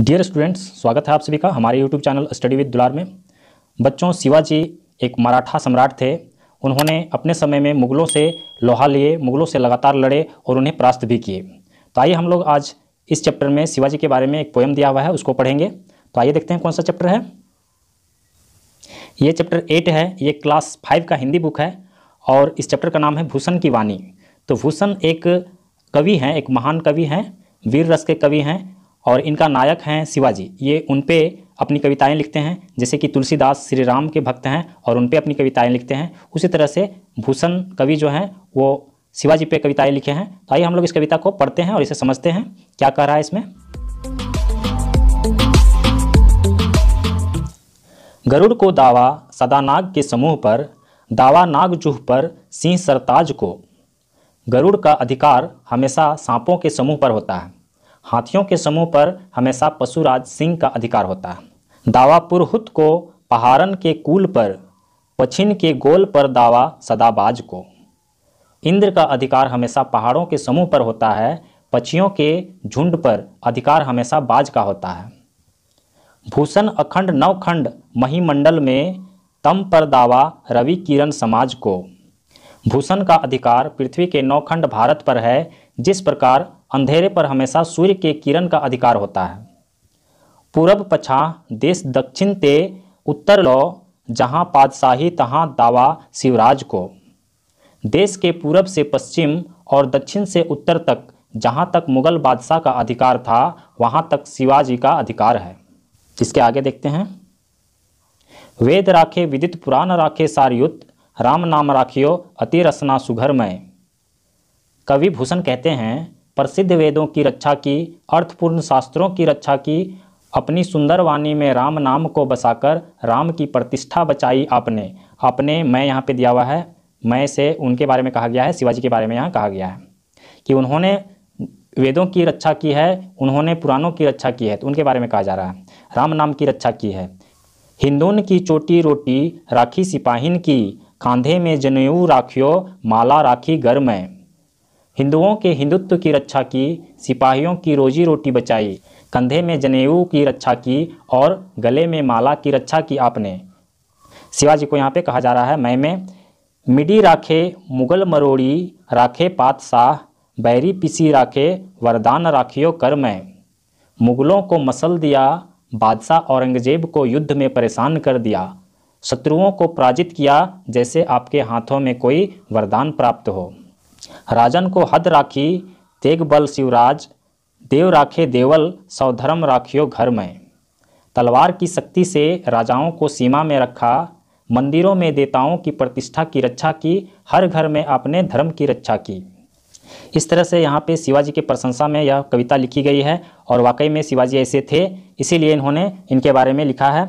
dear students स्वागत है आप सभी का हमारे यूट्यूब चैनल स्टडी विद दुलार में बच्चों शिवाजी एक मराठा सम्राट थे उन्होंने अपने समय में मुगलों से लोहा लिए मुगलों से लगातार लड़े और उन्हें परास्त भी किए तो आइए हम लोग आज इस चैप्टर में शिवाजी के बारे में एक पोएम दिया हुआ है उसको पढ़ेंगे तो आइए देखते हैं कौन सा चैप्टर है ये चैप्टर एट है ये क्लास फाइव का हिंदी बुक है और इस चैप्टर का नाम है भूषण की वाणी तो भूषण एक कवि हैं एक महान कवि हैं वीर रस के कवि हैं और इनका नायक हैं शिवाजी ये उन पे अपनी कविताएं लिखते हैं जैसे कि तुलसीदास श्री राम के भक्त हैं और उन पे अपनी कविताएं लिखते हैं उसी तरह से भूषण कवि जो हैं वो शिवाजी पे कविताएं लिखे हैं तो आइए हम लोग इस कविता को पढ़ते हैं और इसे समझते हैं क्या कह रहा है इसमें गरुड़ को दावा सदानाग के समूह पर दावा नाग जूह पर सिंह सरताज को गरुड़ का अधिकार हमेशा सांपों के समूह पर होता है हाथियों के समूह पर हमेशा पशुराज सिंह का अधिकार होता है दावा पुरहुत को पहाड़न के कुल पर पछिन के गोल पर दावा सदाबाज को इंद्र का अधिकार हमेशा पहाड़ों के समूह पर होता है पक्षियों के झुंड पर अधिकार हमेशा बाज का होता है भूषण अखंड नवखंड महिमंडल में तम पर दावा रवि किरण समाज को भूषण का अधिकार पृथ्वी के नौखंड भारत पर है जिस प्रकार अंधेरे पर हमेशा सूर्य के किरण का अधिकार होता है पूर्व पछा देश दक्षिण ते उत्तर लो जहाँ पादशाही तहाँ दावा शिवराज को देश के पूरब से पश्चिम और दक्षिण से उत्तर तक जहाँ तक मुगल बादशाह का अधिकार था वहाँ तक शिवाजी का अधिकार है इसके आगे देखते हैं वेद राखे विदित पुराण राखे सारयुत राम नाम राखियो अति रसना सुघरमय कवि भूषण कहते हैं प्रसिद्ध वेदों की रक्षा की अर्थपूर्ण शास्त्रों की रक्षा की अपनी सुंदर वाणी में राम नाम को बसाकर राम की प्रतिष्ठा बचाई आपने आपने मैं यहाँ पे दिया हुआ है मैं से उनके बारे में कहा गया है शिवाजी के बारे में यहाँ कहा गया है कि उन्होंने वेदों की रक्षा की है उन्होंने पुराणों की रक्षा की है तो उनके बारे में कहा जा रहा है राम नाम की रक्षा की है हिंदुन की चोटी रोटी राखी सिपाहीन की कांधे में जनेऊ राखियो माला राखी घर में हिंदुओं के हिंदुत्व की रक्षा की सिपाहियों की रोजी रोटी बचाई कंधे में जनेऊ की रक्षा की और गले में माला की रक्षा की आपने शिवाजी को यहाँ पे कहा जा रहा है मैं में मिडी राखे मुगल मरोड़ी राखे पातशाह बैरी पिसी राखे वरदान राखियो कर मैं मुगलों को मसल दिया बादशाह औरंगजेब को युद्ध में परेशान कर दिया शत्रुओं को पराजित किया जैसे आपके हाथों में कोई वरदान प्राप्त हो राजन को हद राखी तेग बल शिवराज देव राखे देवल सौधर्म राखियो घर में तलवार की शक्ति से राजाओं को सीमा में रखा मंदिरों में देवताओं की प्रतिष्ठा की रक्षा की हर घर में अपने धर्म की रक्षा की इस तरह से यहाँ पे शिवाजी के प्रशंसा में यह कविता लिखी गई है और वाकई में शिवाजी ऐसे थे इसीलिए इन्होंने इनके बारे में लिखा है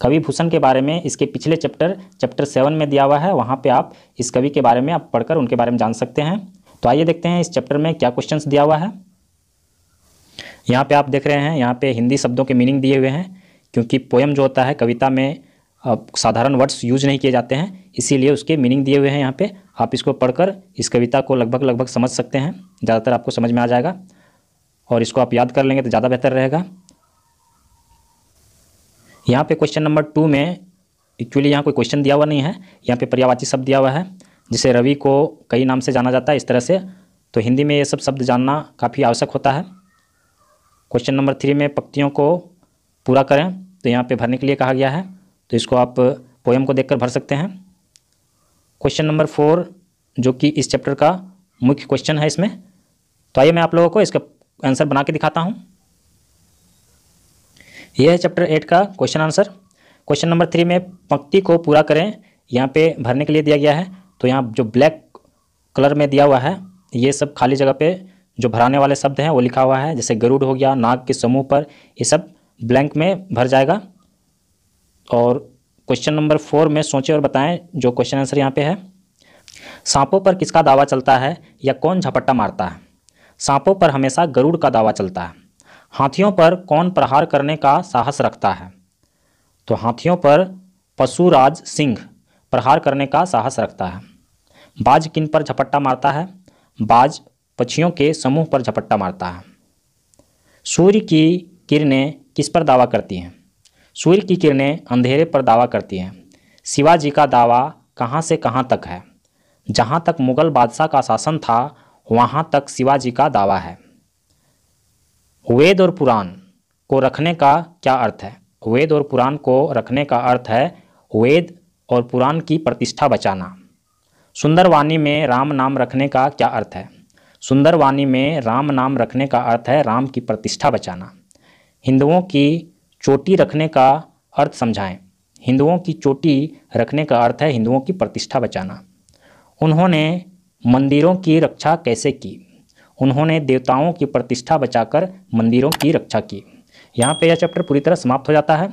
कवि भूषण के बारे में इसके पिछले चैप्टर चैप्टर सेवन में दिया हुआ है वहाँ पे आप इस कवि के बारे में आप पढ़कर उनके बारे में जान सकते हैं तो आइए देखते हैं इस चैप्टर में क्या क्वेश्चन दिया हुआ है यहाँ पे आप देख रहे हैं यहाँ पे हिंदी शब्दों के मीनिंग दिए हुए हैं क्योंकि पोएम जो होता है कविता में साधारण वर्ड्स यूज नहीं किए जाते हैं इसीलिए उसके मीनिंग दिए हुए हैं यहाँ पे आप इसको पढ़कर इस कविता को लगभग लगभग समझ सकते हैं ज़्यादातर आपको समझ में आ जाएगा और इसको आप याद कर लेंगे तो ज़्यादा बेहतर रहेगा यहाँ पे क्वेश्चन नंबर टू में एक्चुअली यहाँ कोई क्वेश्चन दिया हुआ नहीं है यहाँ पे पर्यावाची शब्द दिया हुआ है जिसे रवि को कई नाम से जाना जाता है इस तरह से तो हिंदी में ये सब शब्द जानना काफ़ी आवश्यक होता है क्वेश्चन नंबर थ्री में पक्तियों को पूरा करें तो यहाँ पे भरने के लिए कहा गया है तो इसको आप पोएम को देख भर सकते हैं क्वेश्चन नंबर फोर जो कि इस चैप्टर का मुख्य क्वेश्चन है इसमें तो आइए मैं आप लोगों को इसका आंसर बना के दिखाता हूँ यह है चैप्टर एट का question answer question number three में पंक्ति को पूरा करें यहाँ पे भरने के लिए दिया गया है तो यहाँ जो ब्लैक कलर में दिया हुआ है ये सब खाली जगह पे जो भराने वाले शब्द हैं वो लिखा हुआ है जैसे गरुड़ हो गया नाग के समूह पर ये सब ब्लैंक में भर जाएगा और क्वेश्चन नंबर फोर में सोचें और बताएं जो क्वेश्चन आंसर यहाँ पे है सांपों पर किसका दावा चलता है या कौन झपट्टा मारता है सांपों पर हमेशा गरुड़ का दावा चलता है हाथियों पर कौन प्रहार करने का साहस रखता है तो हाथियों पर पशुराज सिंह प्रहार करने का साहस रखता है बाज किन पर झपट्टा मारता है बाज पक्षियों के समूह पर झपट्टा मारता है सूर्य की किरणें किस पर दावा करती हैं सूर्य की किरणें अंधेरे पर दावा करती हैं शिवाजी का दावा कहाँ से कहाँ तक है जहाँ तक मुगल बादशाह का शासन था वहाँ तक शिवाजी का दावा है वेद और पुराण को रखने का क्या अर्थ है वेद और पुराण को रखने का अर्थ है वेद और पुराण की प्रतिष्ठा बचाना सुंदर वाणी में राम नाम रखने का क्या अर्थ है सुंदर वाणी में राम नाम रखने का अर्थ है राम की प्रतिष्ठा बचाना हिंदुओं की चोटी रखने का अर्थ समझाएं हिंदुओं की चोटी रखने का अर्थ है हिंदुओं की प्रतिष्ठा बचाना उन्होंने मंदिरों की रक्षा कैसे की उन्होंने देवताओं की प्रतिष्ठा बचाकर मंदिरों की रक्षा की यहाँ पे यह चैप्टर पूरी तरह समाप्त हो जाता है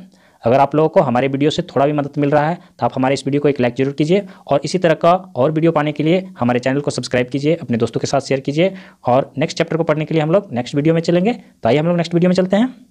अगर आप लोगों को हमारे वीडियो से थोड़ा भी मदद मिल रहा है तो आप हमारे इस वीडियो को एक लाइक जरूर कीजिए और इसी तरह का और वीडियो पाने के लिए हमारे चैनल को सब्सक्राइब कीजिए अपने दोस्तों के साथ शेयर कीजिए और नेक्स्ट चैप्टर को पढ़ने के लिए हम लोग नेक्स्ट वीडियो में चलेंगे तो आइए हम लोग नेक्स्ट वीडियो में चलते हैं